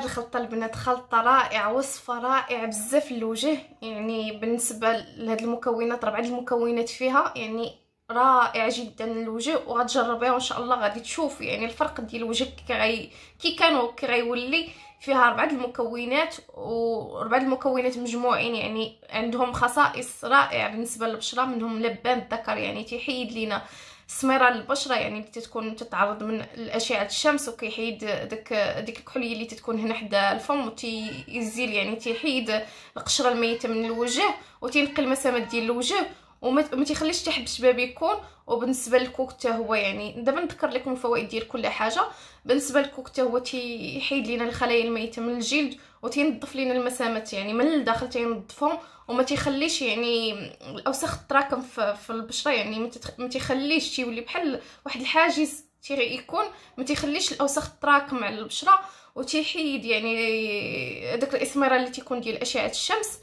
هاد الخلطه البنات خلطه رائعه وصفه رائعه بزاف للوجه يعني بالنسبه لهاد المكونات ربعه المكونات فيها يعني رائع جدا للوجه وغتجربيها وان شاء الله غادي تشوفي يعني الفرق ديال وجهك كي كي كان وكي غيولي فيها ربعه المكونات وربعه المكونات مجموعين يعني عندهم خصائص رائعه بالنسبه للبشره منهم لبان الذكر يعني تيحيد لينا السميره للبشره يعني تتكون تكون تتعرض من اشعه الشمس وكيحيد داك ديك الكحوليه اللي تتكون هنا حدا الفم وتيزيل يعني تيحيد القشره الميته من الوجه وتنقي المسامات ديال الوجه وما تيخليش حتى الشباب يكون وبالنسبه للكوك حتى هو يعني دابا نذكر لكم الفوائد ديال كل حاجه بالنسبه للكوك حتى هو تيحيد لينا الخلايا الميته من الجلد وتينظف لينا المسامات يعني من الداخل تينظفهم وما تيخليش يعني الاوساخ تراكم في, في البشره يعني ما تيخليش تيولي بحال واحد الحاجز تيكون ما تيخليش الاوساخ تراكم على البشره وتيحيد يعني داك الاسمرار اللي تيكون ديال اشعه الشمس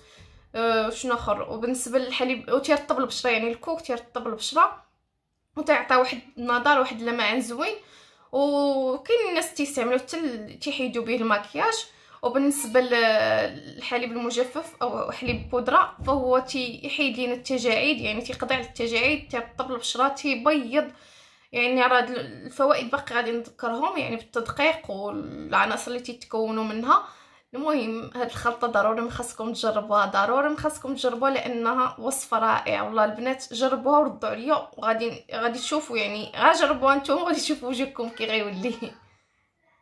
آه، شنو اخر وبالنسبه للحليب وتيرطب البشره يعني الكوك تيرطب البشره وتعطى واحد النظر واحد اللمعان زوين وكاين الناس تيستعملوا حتى تيحيدوا به المكياج وبالنسبه للحليب المجفف او حليب بودره فهو تيحيد لينا التجاعيد يعني تيقضي على التجاعيد تيرطب البشره تيبيض يعني راه الفوائد باقي غادي نذكرهم يعني بالتدقيق والعناصر اللي تتكونوا منها المهم هاد الخلطه ضروري مخصكم تجربوها ضروري مخصكم تجربوها لانها وصفه رائعه والله البنات جربوها وردوا عليا وغادي غادي تشوفوا يعني غاجربوها نتوما وغادي تشوفوا وجهكم كي غيولي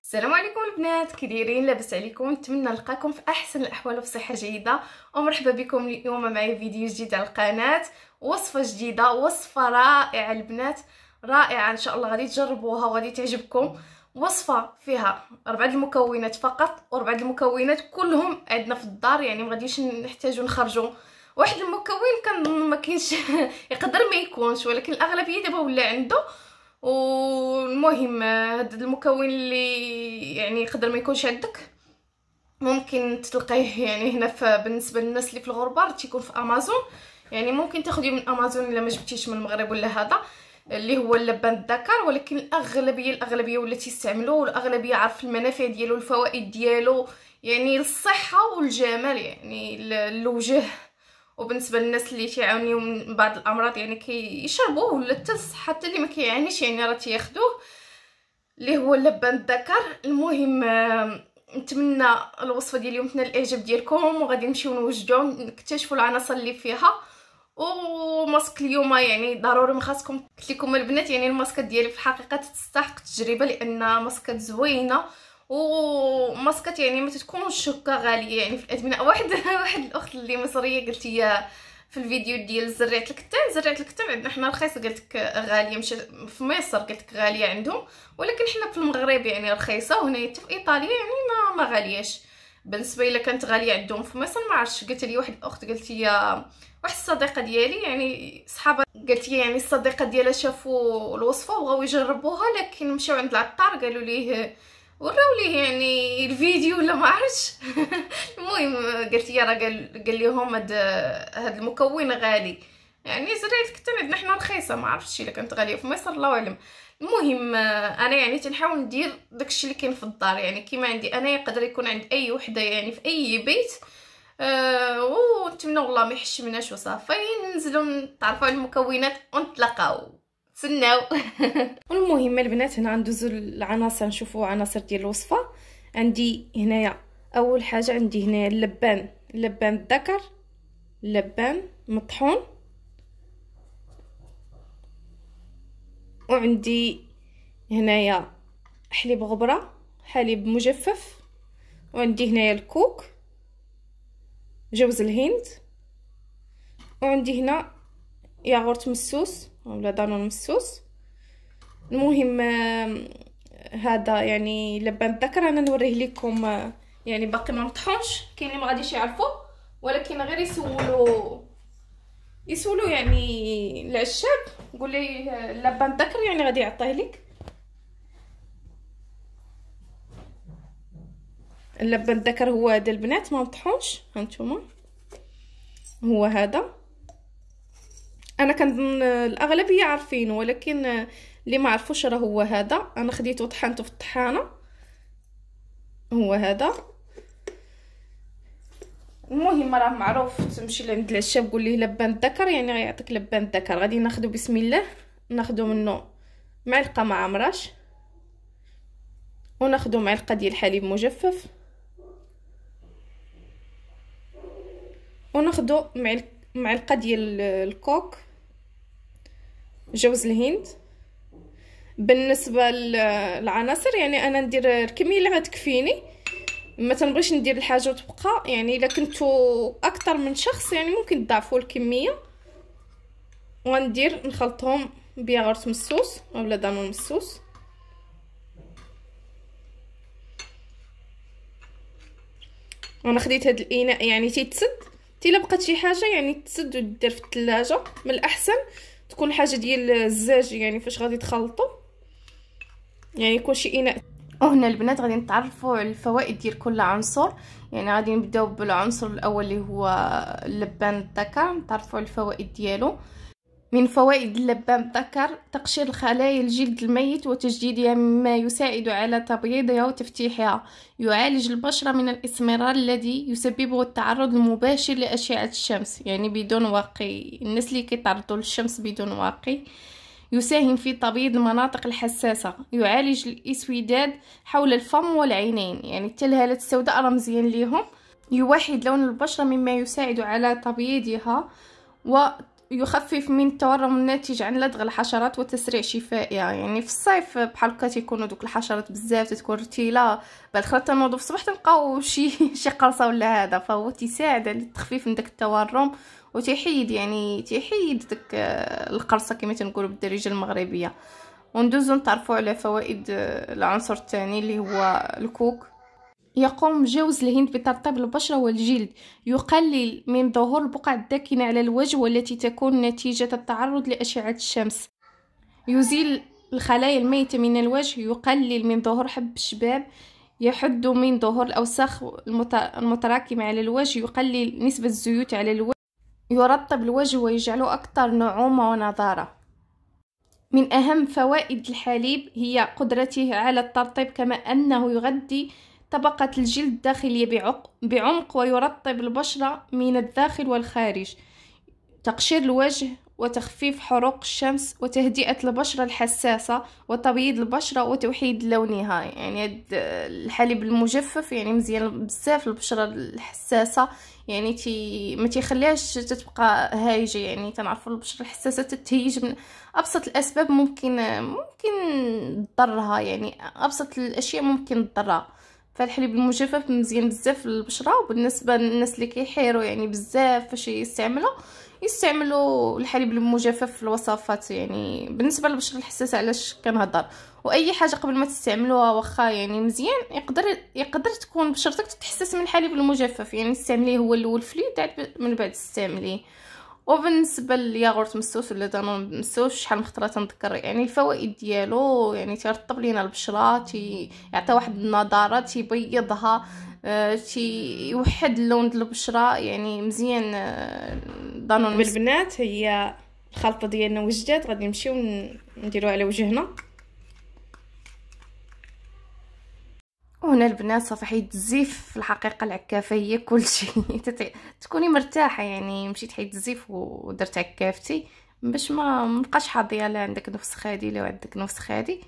السلام عليكم البنات كي دايرين لاباس عليكم نتمنى نلقاكم في احسن الاحوال وفي صحه جيده ومرحبا بكم اليوم معايا فيديو جديد على القناه وصفه جديده وصفه رائعه البنات رائعه ان شاء الله غادي تجربوها وغادي تعجبكم وصفه فيها ربعه المكونات فقط وربعه المكونات كلهم عندنا في الدار يعني ما غاديش نحتاجو نخرجو واحد المكون كان ما كاينش يقدر ما يكونش ولكن الاغلبيه دابا ولا عنده والمهم هذا المكون اللي يعني يقدر ما يكونش عندك ممكن تلقيه يعني هنا بالنسبه للناس اللي في الغربه تيكون في امازون يعني ممكن تاخذيه من امازون الا ما جبتيش من المغرب ولا هذا اللي هو اللبان الذكر ولكن الاغلبيه الاغلبيه ولات تيستعملوه والاغلبيه عارف المنافع ديالو الفوائد ديالو يعني الصحه والجمال يعني الوجه وبالنسبه للناس اللي تيعانيو من بعض الامراض يعني كيشربوه ولا حتى حتى اللي ما كيعانيش يعني راه تياخذوه اللي هو اللبان الذكر المهم آه، نتمنى الوصفه ديال اليوم تنال الاعجاب ديالكم وغادي نمشيو نوجدو نكتشفوا العناصر اللي فيها وماسك اليوم يعني ضروري ما خاصكم قلت لكم البنات يعني الماسكه ديالي في الحقيقه تستحق التجربه لان ماسكه زوينه ماسكات يعني ما تكونش هكا غاليه يعني في الادمنه واحد واحد الاخت اللي مصريه قلت لي في الفيديو ديال زريعه الكتان زريعه الكتان عندنا حنا رخيصه قلت لك غاليه مش في مصر قلت لك غاليه عندهم ولكن حنا في المغرب يعني رخيصه وهنا في ايطاليا يعني ما, ما غالياش بالنسبه الا كانت غاليه عندهم في مصر ما عرفتش قالت لي واحد الاخت قالت لي واحد الصديقه ديالي يعني صحابها قالت لي يعني الصديقه ديالها شافوا الوصفه وبغاو يجربوها لكن مشاو عند العطار قالوا ليه وراو ليه يعني الفيديو ولا ما عرفتش المهم قالت لي راه قال لهم هاد هاد المكون غالي يعني زريت كنت عندنا حنا رخيصه ما عرفتش الا كانت غاليه في مصر الله اعلم المهم آه، انا يعني تنحاول ندير داكشي اللي كاين في الدار يعني كيما عندي انا يقدر يكون عند اي وحده يعني في اي بيت أه ونتمنى والله ما يحشمناش وصافي ننزلوا تعرفوا على المكونات ونتلاقاو تسناو المهم البنات هنا غندوزو العناصر نشوفوا عناصر ديال الوصفه عندي هنايا اول حاجه عندي هنايا اللبان اللبان الذكر اللبان مطحون وعندي هنايا حليب غبرة حليب مجفف وعندي هنايا الكوك جوز الهند وعندي هنا ياغورت مسوس ولا دانون مسوس المهم هذا يعني لبان الذكر انا نوريه لكم آه، يعني باقي ما مطحونش كاين اللي ما غاديش يعرفوا ولكن غير يسولوا يسولو يعني العشاب قول لي لبان ذكر يعني غادي يعطيه لك اللبان الذكر هو هذا البنات ما مطحونش هانتوما هو هذا انا كنظن الاغلبيه عارفين ولكن اللي ما عرفوش راه هو هذا انا خديته طحنته في الطحانه هو هذا المهم راه معروف تمشي لعند العشاب قول ليه لبان الذكر يعني غيعطيك لبان الذكر غادي ناخذ بسم الله ناخذ منه معلقه ما عمراش وناخذ معلقه ديال الحليب مجفف وناخذ معلقه ديال الكوك جوز الهند بالنسبه للعناصر يعني انا ندير الكميه اللي غتكفيني ما تنبغيش ندير الحاجه وتبقى يعني الا كنتو اكثر من شخص يعني ممكن تضاعفوا الكميه وغندير نخلطهم بياغورت مسوس اولا دانون مسوس وانا خديت هاد الاناء يعني تيتسد تيلا بقات شي حاجه يعني تسد ودير في الثلاجه من الاحسن تكون حاجه ديال الزاج يعني فاش غادي تخلطوا يعني يكون شي اناء وهنا البنات غادي نتعرفوا الفوائد ديال كل عنصر يعني غادي نبداو بالعنصر الاول اللي هو اللبان الذكر نتعرفوا الفوائد ديالو من فوائد اللبان الذكر تقشير الخلايا الجلد الميت وتجديدها مما يساعد على تبييضها وتفتيحها يعالج البشرة من الإسمرار الذي يسببه التعرض المباشر لأشعة الشمس يعني بدون واقي الناس اللي كيتعرضوا للشمس بدون واقي يساهم في تبييض المناطق الحساسة يعالج الإسوداد حول الفم والعينين يعني التلهالات السوداء رمزيا ليهم يوحد لون البشرة مما يساعد على تبييضها ويخفف من التورم الناتج عن لدغ الحشرات وتسريع شفائها يعني في الصيف بحال هكا تيكونوا دوك الحشرات بزاف تتكون رتيله بعد خلطه تنوضوا في الصباح تلقاو شي شي قرصه ولا هذا فهو تيساعد على التخفيف من داك التورم وتحيد يعني تيحيد داك آه، القرصه كما تنقولوا بالدارجه المغربيه وندوزو نتعرفوا على فوائد آه، العنصر الثاني اللي هو الكوك يقوم جوز الهند بترطيب البشرة والجلد يقلل من ظهور البقع الداكنة على الوجه والتي تكون نتيجة التعرض لأشعة الشمس يزيل الخلايا الميتة من الوجه يقلل من ظهور حب الشباب يحد من ظهور الأوساخ المتراكمة على الوجه يقلل نسبة الزيوت على الوجه يرطب الوجه ويجعله أكثر نعومة ونضارة من أهم فوائد الحليب هي قدرته على الترطيب كما أنه يغذي طبقة الجلد الداخلية بعمق ويرطب البشرة من الداخل والخارج تقشير الوجه وتخفيف حروق الشمس وتهدئة البشرة الحساسة وتبييض البشرة وتوحيد لونها يعني الحليب المجفف يعني مزيان بزاف البشرة الحساسة يعني تي ما تيخليهاش تتبقى هايجه يعني كنعرفوا البشره الحساسه تتهيج من ابسط الاسباب ممكن ممكن ضرها يعني ابسط الاشياء ممكن ضرها فالحليب المجفف مزيان بزاف للبشره وبالنسبه للناس اللي كيحيروا يعني بزاف فاش يستعملوا يستعملوا الحليب المجفف في الوصفات يعني بالنسبه للبشره الحساسه علاش كنهضر واي حاجه قبل ما تستعملوها واخا يعني مزيان يقدر يقدر تكون بشرتك تتحسس من الحليب المجفف يعني استعمليه هو الاول فلويد عاد من بعد استعمليه وبالنسبه للياغورت مسوس ولا دانون مسوس شحال من خطره تنذكر يعني الفوائد ديالو يعني تيرطب لينا البشره تيعطي واحد النضاره تيبيضها آه، تيوحد اللون ديال البشره يعني مزيان آه، ضنوا بالبنات هي الخلطة ديالنا وجدات غادي نمشيو نديروها على وجهنا وهنا البنات صافي حيد الزيف في الحقيقه العكافه هي كلشي تكوني مرتاحه يعني مشيت حيد الزيف ودرت عكافتي باش ما مبقاش حاضيه لا عندك نفس خادي لا عندك نفس خادي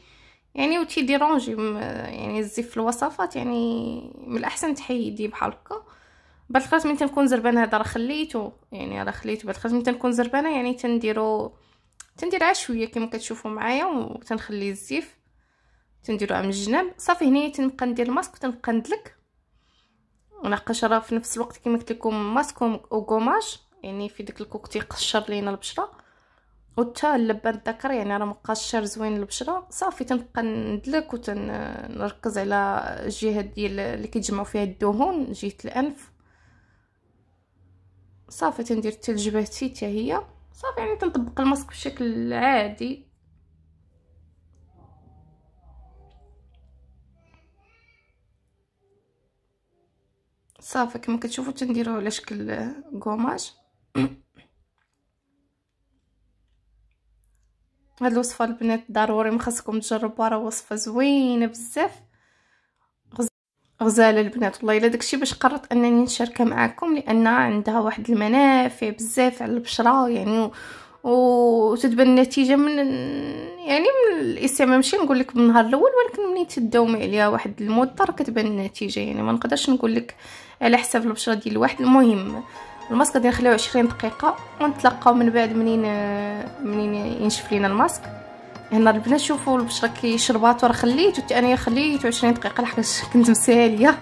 يعني وتي ديرونجي يعني الزيف في الوصفات يعني من الاحسن تحيدي بحال هكا بعد الخرس من تنكون زربانه هذا راه خليته يعني راه خليته بعد الخرس من تنكون زربانه يعني تنديرو تندير عا شويه كما كتشوفوا معايا وتنخلي الزيف تنديرو من الجناب صافي هنايا تنبقى ندير الماسك وتنبقى ندلك وانا راه في نفس الوقت كما قلت لكم ماسك وقماش يعني في داك الكوك تيقشر لينا البشره وتا اللبان الذكر يعني راه مقشر زوين البشره صافي تنبقى ندلك وتنركز على الجهه ديال اللي كيتجمعوا فيها الدهون جهه الانف صافي تندير التلجبه حتى هي صافي يعني تنطبق الماسك بشكل عادي صافي كما كتشوفوا تنديروه على شكل كوماج هاد الوصفه البنات ضروري ما خاصكم تجربوها راه وصفه زوينه بزاف غزاله البنات والله الا داكشي باش قررت انني نشاركها معكم لان عندها واحد المنافع بزاف على البشره يعني وتتبان النتيجه من يعني من الاستعمال ماشي نقول لك من النهار الاول ولكن ملي تداومي عليها واحد المده راه كتبان النتيجه يعني ما نقدرش نقول لك على حساب البشره ديال الواحد المهم الماسك غادي نخليوه 20 دقيقه ونتلاقاو من بعد منين منين ينشف لينا الماسك هنا البنات شوفوا البشره كيشربات راه خليته انا خليت 20 دقيقه لحقاش كنت مساليه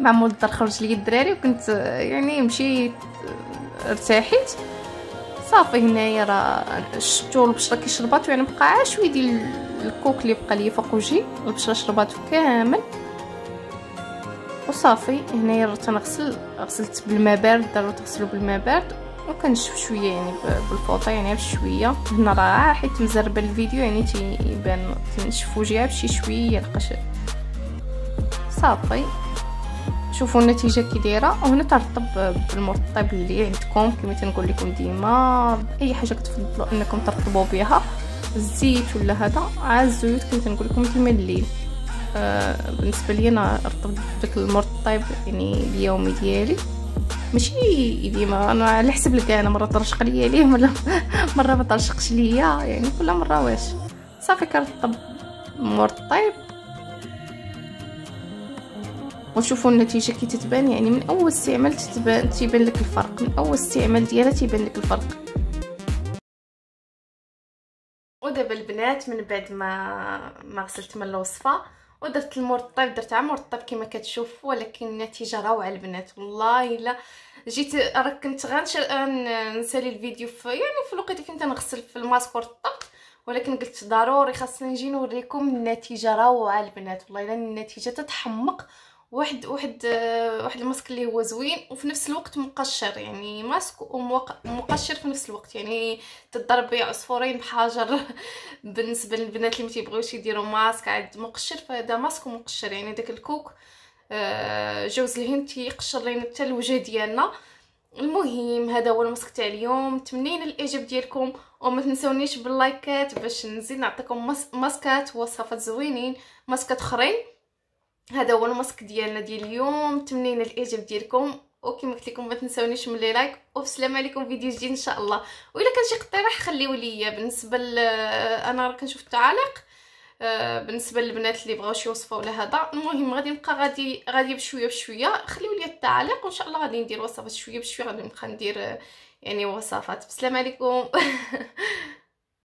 مع مول الدار خرج لي الدراري وكنت يعني مشيت ارتاحيت صافي هنايا راه شفتوا البشره كيشربات يعني بقى شويه ديال الكوك اللي بقى لي فوق وجهي البشره شرباتو كامل وصافي هنايا درت نغسل غسلت بالماء بارد ضروري تغسلو بالماء بارد وكنشف شويه يعني بالفوطه يعني بشويه هنا راه حيت مزربه الفيديو يعني تيبان تنشف وجهها بشي شويه لقاش صافي شوفوا النتيجه كي دايره وهنا ترطب بالمرطب اللي عندكم كما تنقول لكم ديما اي حاجه كتفضلوا انكم ترطبوا بها الزيت ولا هذا عا الزيوت كنت تنقول لكم كما الليل آه بالنسبه لي انا ارطب بداك المرطب يعني اليومي ديالي ماشي ديما انا على حسب لك انا مره ترشق ليا ليه ولا مره ما ترشقش ليا يعني كل مره واش صافي كنطب مور طيب وشوفوا النتيجه كي تتبان يعني من اول استعمال تتبان تيبان لك الفرق من اول استعمال ديالها تيبان لك الفرق ودابا البنات من بعد ما ما غسلت من الوصفه ودرت المرطب درت عام مرطب كما كتشوف ولكن النتيجه روعه البنات والله الا جيت راه كنت نسالي الفيديو في يعني في الوقت اللي كنت نغسل في الماسك والرطب ولكن قلت ضروري خاصني نجي نوريكم النتيجه روعه البنات والله الا النتيجه تتحمق واحد واحد واحد الماسك اللي هو زوين وفي نفس الوقت مقشر يعني ماسك ومقشر في نفس الوقت يعني تضرب بيه عصفورين بحجر بالنسبه للبنات اللي ما تيبغيوش يديروا ماسك عاد مقشر فهذا ماسك ومقشر يعني داك الكوك آه، جوز الهند تيقشر لينا حتى الوجه ديالنا المهم هذا هو الماسك تاع اليوم تمنينا الاعجاب ديالكم وما تنسونيش باللايكات باش نزيد نعطيكم ماسكات وصفات زوينين ماسكات اخرين هذا هو الماسك ديالنا ديال اليوم تمنينا الاعجاب ديالكم وكما قلت لكم ما تنساونيش ملي لايك وبسلام عليكم فيديو جديد ان شاء الله والا كان شي اقتراح خليو ليا بالنسبه ل... انا راه كنشوف التعاليق آه، بالنسبه للبنات اللي بغاو شي وصفه ولا هذا المهم غادي نبقى غادي غادي بشويه بشويه خليو لي التعليق وان شاء الله غادي ندير وصفات شويه بشويه غادي نبقى ندير آه، يعني وصفات بسلام عليكم